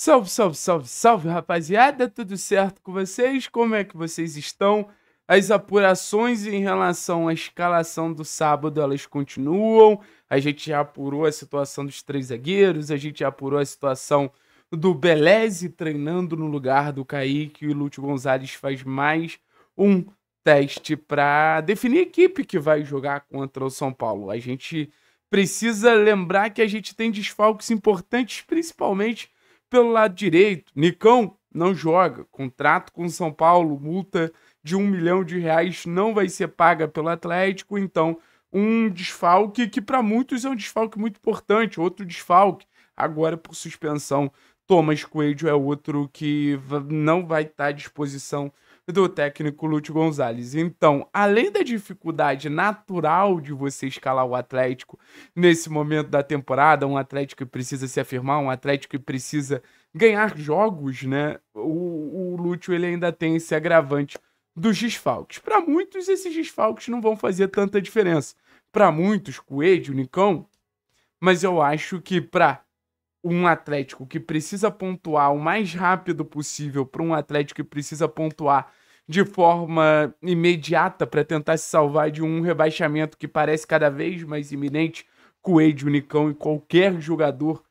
Salve, salve, salve, salve, rapaziada, tudo certo com vocês? Como é que vocês estão? As apurações em relação à escalação do sábado, elas continuam. A gente já apurou a situação dos três zagueiros, a gente já apurou a situação do Beleze treinando no lugar do Kaique e o Lúcio Gonzalez faz mais um teste para definir a equipe que vai jogar contra o São Paulo. A gente precisa lembrar que a gente tem desfalques importantes, principalmente pelo lado direito, Nicão não joga. Contrato com São Paulo, multa de um milhão de reais não vai ser paga pelo Atlético. Então, um desfalque que para muitos é um desfalque muito importante. Outro desfalque, agora por suspensão. Thomas Coelho é outro que não vai estar tá à disposição do técnico Lúcio Gonzalez. Então, além da dificuldade natural de você escalar o Atlético nesse momento da temporada, um Atlético que precisa se afirmar, um Atlético que precisa ganhar jogos, né? O, o Lúcio ele ainda tem esse agravante dos desfalques. Para muitos, esses desfalques não vão fazer tanta diferença. Para muitos, Coelho, Nicão. Mas eu acho que para um Atlético que precisa pontuar o mais rápido possível para um Atlético que precisa pontuar de forma imediata para tentar se salvar de um rebaixamento que parece cada vez mais iminente, Coelho, Unicão e qualquer jogador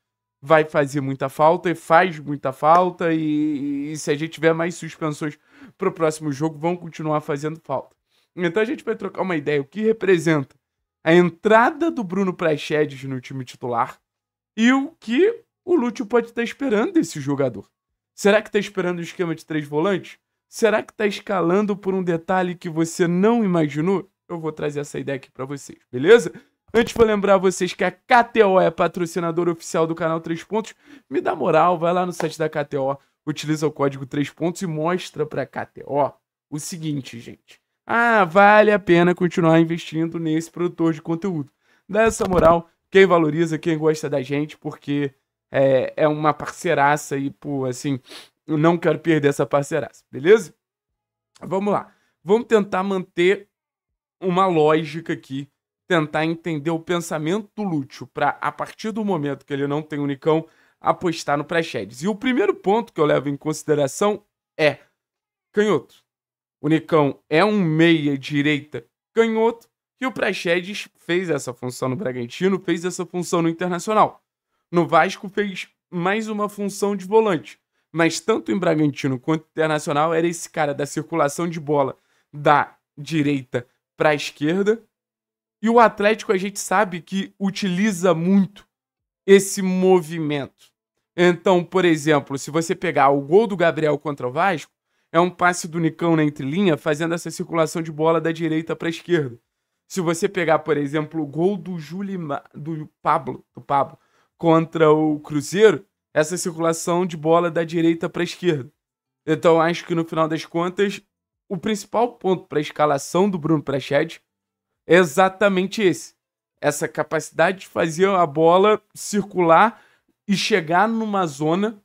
vai fazer muita falta e faz muita falta e, e se a gente tiver mais suspensões para o próximo jogo vão continuar fazendo falta. Então a gente vai trocar uma ideia o que representa a entrada do Bruno Prachedes no time titular, e o que o Lúcio pode estar esperando desse jogador. Será que está esperando o um esquema de três volantes? Será que está escalando por um detalhe que você não imaginou? Eu vou trazer essa ideia aqui para vocês, beleza? Antes vou lembrar vocês que a KTO é patrocinadora oficial do canal 3 Pontos. Me dá moral, vai lá no site da KTO, utiliza o código 3 Pontos e mostra para a KTO o seguinte, gente. Ah, vale a pena continuar investindo nesse produtor de conteúdo. Dá essa moral, quem valoriza, quem gosta da gente, porque é, é uma parceiraça e, pô, assim, eu não quero perder essa parceiraça, beleza? Vamos lá. Vamos tentar manter uma lógica aqui, tentar entender o pensamento do Lúcio para, a partir do momento que ele não tem unicão, apostar no pré E o primeiro ponto que eu levo em consideração é canhoto. O unicão é um meia direita canhoto que o Praxedes fez essa função no Bragantino, fez essa função no Internacional. No Vasco fez mais uma função de volante. Mas tanto em Bragantino quanto Internacional era esse cara da circulação de bola da direita para a esquerda. E o Atlético a gente sabe que utiliza muito esse movimento. Então, por exemplo, se você pegar o gol do Gabriel contra o Vasco, é um passe do Nicão na entrelinha fazendo essa circulação de bola da direita para a esquerda. Se você pegar, por exemplo, o gol do Julima, do Pablo, do Pablo contra o Cruzeiro, essa circulação de bola é da direita para a esquerda. Então acho que no final das contas, o principal ponto para a escalação do Bruno Prached é exatamente esse. Essa capacidade de fazer a bola circular e chegar numa zona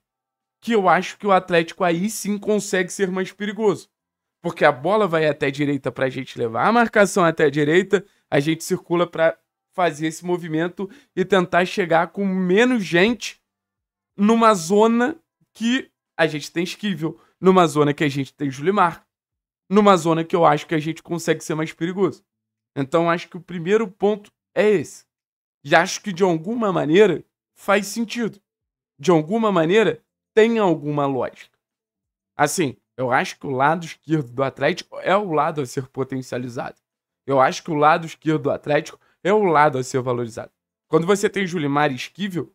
que eu acho que o Atlético aí sim consegue ser mais perigoso porque a bola vai até a direita para a gente levar a marcação até a direita, a gente circula para fazer esse movimento e tentar chegar com menos gente numa zona que a gente tem esquivel, numa zona que a gente tem Julimar, numa zona que eu acho que a gente consegue ser mais perigoso. Então acho que o primeiro ponto é esse. E acho que de alguma maneira faz sentido. De alguma maneira tem alguma lógica. Assim, eu acho que o lado esquerdo do Atlético é o lado a ser potencializado. Eu acho que o lado esquerdo do Atlético é o lado a ser valorizado. Quando você tem Julimar e Esquivel,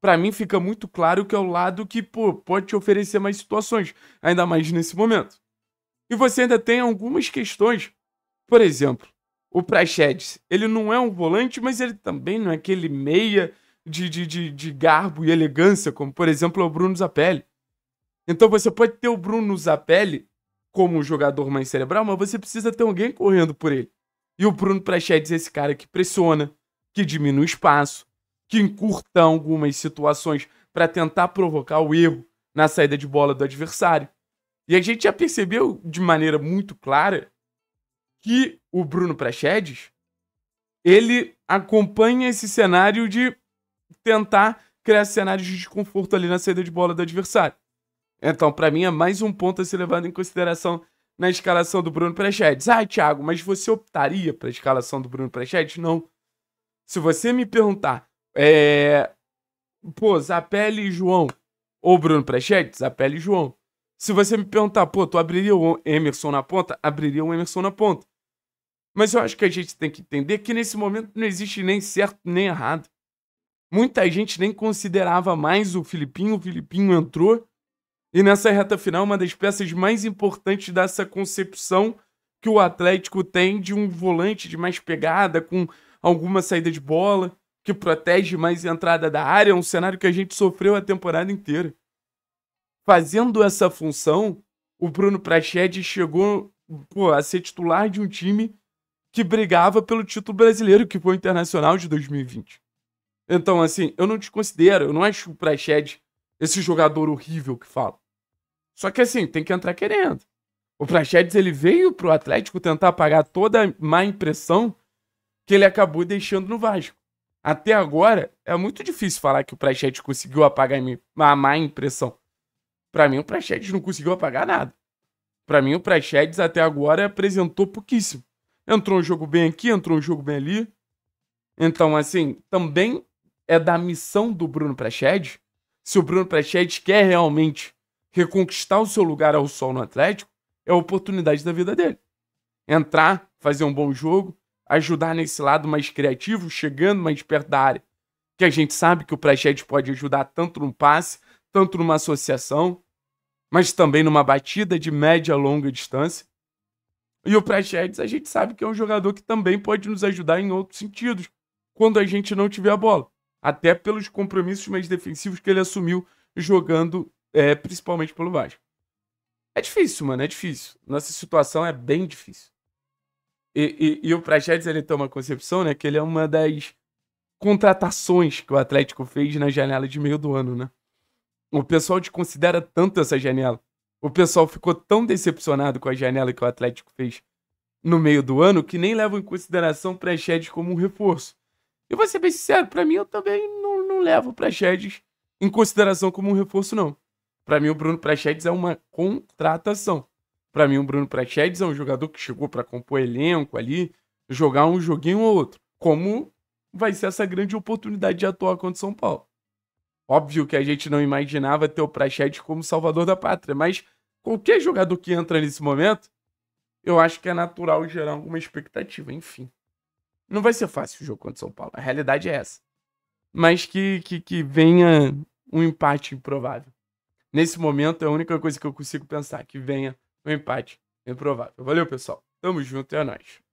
para mim fica muito claro que é o lado que pô, pode te oferecer mais situações, ainda mais nesse momento. E você ainda tem algumas questões. Por exemplo, o Praxedes, ele não é um volante, mas ele também não é aquele meia de, de, de, de garbo e elegância, como por exemplo é o Bruno Zapelli. Então você pode ter o Bruno Zapelli como um jogador mais cerebral, mas você precisa ter alguém correndo por ele. E o Bruno Prachedes é esse cara que pressiona, que diminui o espaço, que encurta algumas situações para tentar provocar o erro na saída de bola do adversário. E a gente já percebeu de maneira muito clara que o Bruno Prachedes ele acompanha esse cenário de tentar criar cenários de desconforto ali na saída de bola do adversário. Então, para mim, é mais um ponto a ser levado em consideração na escalação do Bruno Prachedes. Ah, Thiago, mas você optaria para a escalação do Bruno Prachedes? Não. Se você me perguntar, é... pô, Zapelli e João ou Bruno Prachedes? Zapelli e João. Se você me perguntar, pô, tu abriria o Emerson na ponta? Abriria o Emerson na ponta. Mas eu acho que a gente tem que entender que nesse momento não existe nem certo nem errado. Muita gente nem considerava mais o Filipinho, o Filipinho entrou e nessa reta final, uma das peças mais importantes dessa concepção que o Atlético tem de um volante de mais pegada, com alguma saída de bola, que protege mais a entrada da área, é um cenário que a gente sofreu a temporada inteira. Fazendo essa função, o Bruno Prachedes chegou pô, a ser titular de um time que brigava pelo título brasileiro, que foi o Internacional de 2020. Então, assim, eu não te considero, eu não acho o Prachedes esse jogador horrível que fala. Só que assim, tem que entrar querendo. O Praxedes ele veio pro Atlético tentar apagar toda a má impressão que ele acabou deixando no Vasco. Até agora, é muito difícil falar que o Praxedes conseguiu apagar a má impressão. Para mim, o Praxedes não conseguiu apagar nada. Para mim, o Praxedes até agora apresentou pouquíssimo. Entrou um jogo bem aqui, entrou um jogo bem ali. Então, assim, também é da missão do Bruno Praxedes se o Bruno Prachedes quer realmente reconquistar o seu lugar ao sol no Atlético, é a oportunidade da vida dele. Entrar, fazer um bom jogo, ajudar nesse lado mais criativo, chegando mais perto da área. Que a gente sabe que o Prachedes pode ajudar tanto no passe, tanto numa associação, mas também numa batida de média a longa distância. E o Prachetes, a gente sabe que é um jogador que também pode nos ajudar em outros sentidos, quando a gente não tiver a bola até pelos compromissos mais defensivos que ele assumiu jogando é, principalmente pelo Vasco. É difícil, mano, é difícil. Nossa situação é bem difícil. E, e, e o Prachedes, ele tem uma concepção, né, que ele é uma das contratações que o Atlético fez na janela de meio do ano, né? O pessoal desconsidera tanto essa janela. O pessoal ficou tão decepcionado com a janela que o Atlético fez no meio do ano que nem levam em consideração o Prachedes como um reforço. E vou ser bem sincero, pra mim eu também não, não levo o Praxedes em consideração como um reforço, não. Pra mim o Bruno Praxedes é uma contratação. Pra mim o Bruno Praxedes é um jogador que chegou para compor elenco ali, jogar um joguinho ou outro. Como vai ser essa grande oportunidade de atuar contra o São Paulo. Óbvio que a gente não imaginava ter o Praxedes como salvador da pátria, mas qualquer jogador que entra nesse momento, eu acho que é natural gerar alguma expectativa, enfim. Não vai ser fácil o jogo contra o São Paulo. A realidade é essa. Mas que, que, que venha um empate improvável. Nesse momento é a única coisa que eu consigo pensar, que venha um empate improvável. Valeu, pessoal. Tamo junto, é nóis.